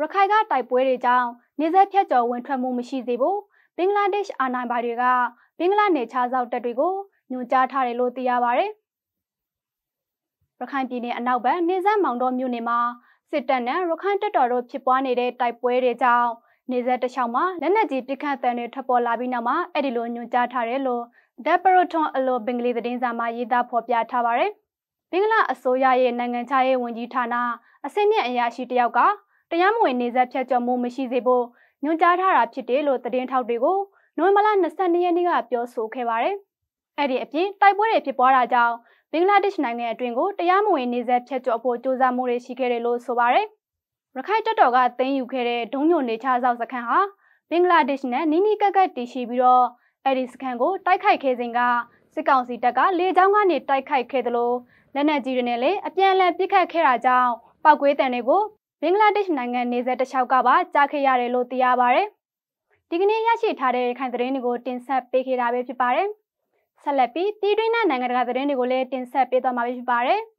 ရခိုင်ကတိုက်ပွဲတွေကြောင့်နေဆက်ဖြတ်ကျော်ဝင်ထွက်မှုမရှိသေးဘူးဘင်္ဂလားဒေ့ရှ်အာဏာပိုင်တွေကဘင်္ဂလားနယ်ခြားစောက်တပ်တွေကိုညွှန်ကြားထားတယ်လို့သိရပါတယ်ရခိုင်ပြည်နယ်အနောက်ဘက်နေဆက်မောင်တော်မြို့နယ်မှာစစ်တပ်နဲ့ရခိုင်တပ်တော်တို့ဖြစ်ပွားနေတဲ့တိုက်ပွဲတွေကြောင့်နေဆက်တခြားမှာလက်နက်ကြီးပစ်ခတ်တံတွေထွက်ပေါ်လာပြီးနောက်မှာအဲ့ဒီလိုညွှန်ကြားထားတယ်လို့ဒက်ပရိုထွန်အလိုဘင်္ဂလီသတင်းစာမှာရေးသားဖော်ပြထားပါတယ်။ဘင်္ဂလားအစိုးရရဲ့နိုင်ငံခြားရေးဝန်ကြီးဌာနအဆင့်မြင့်အရာရှိတယောက်ကတရားမဝင်နေဆက်ဖြတ်ကျော်မှုမရှိစေဖို့ညွှန်ကြားထားတာဖြစ်တယ်လို့သတင်းထောက်တွေကိုနိုဝင်ဘာလ22ရက်နေ့ကပြောဆိုခဲ့ပါတယ်။အဲ့ဒီအပြင်တိုက်ပွဲတွေဖြစ်ပွားတာကြောင့်ဘင်္ဂလားဒေ့ရှ်နိုင်ငံအတွင်းကိုတရားမဝင်နေဆက်ဖြတ်ကျော်ဖို့ကြိုးစားမှုတွေရှိခဲ့တယ်လို့ဆိုပါတယ်။ရခိုင်တပ်တော်ကသိမ်းယူခဲ့တဲ့ဒုံညိုနေချဆောက်စခန်းဟာဘင်္ဂလားဒေ့ရှ်နဲ့နီးနီးကပ်ကပ်တည်ရှိပြီးတော့အဲ့ဒီစခန်းကိုတိုက်ခိုက်ခဲ့စဉ်ကစစ်ကောင်စီတပ်ကလေကြောင်းကနေတိုက်ခိုက်ခဲ့တယ်လို့လက်နက်ကြီးတွေနဲ့လည်းအပြန်အလှန်ပစ်ခတ်ခဲ့တာကြောင့်ပောက်ကွေးတန်တွေကိုဘင်္ဂလားဒေ့ရှ်နိုင်ငံနေဆက်တစ်လျှောက်ကပါကြားခဲ့ရတယ်လို့သိရပါဗျ။ဒီကနေ့ရရှိထားတဲ့ခိုင်သတင်းတွေကိုတင်ဆက်ပေးခဲ့တာပဲဖြစ်ပါတယ်။ဆက်လက်ပြီးပြည်တွင်းနဲ့နိုင်ငံတကာသတင်းတွေကိုလည်းတင်ဆက်ပေးသွားမှာဖြစ်ပါတယ်။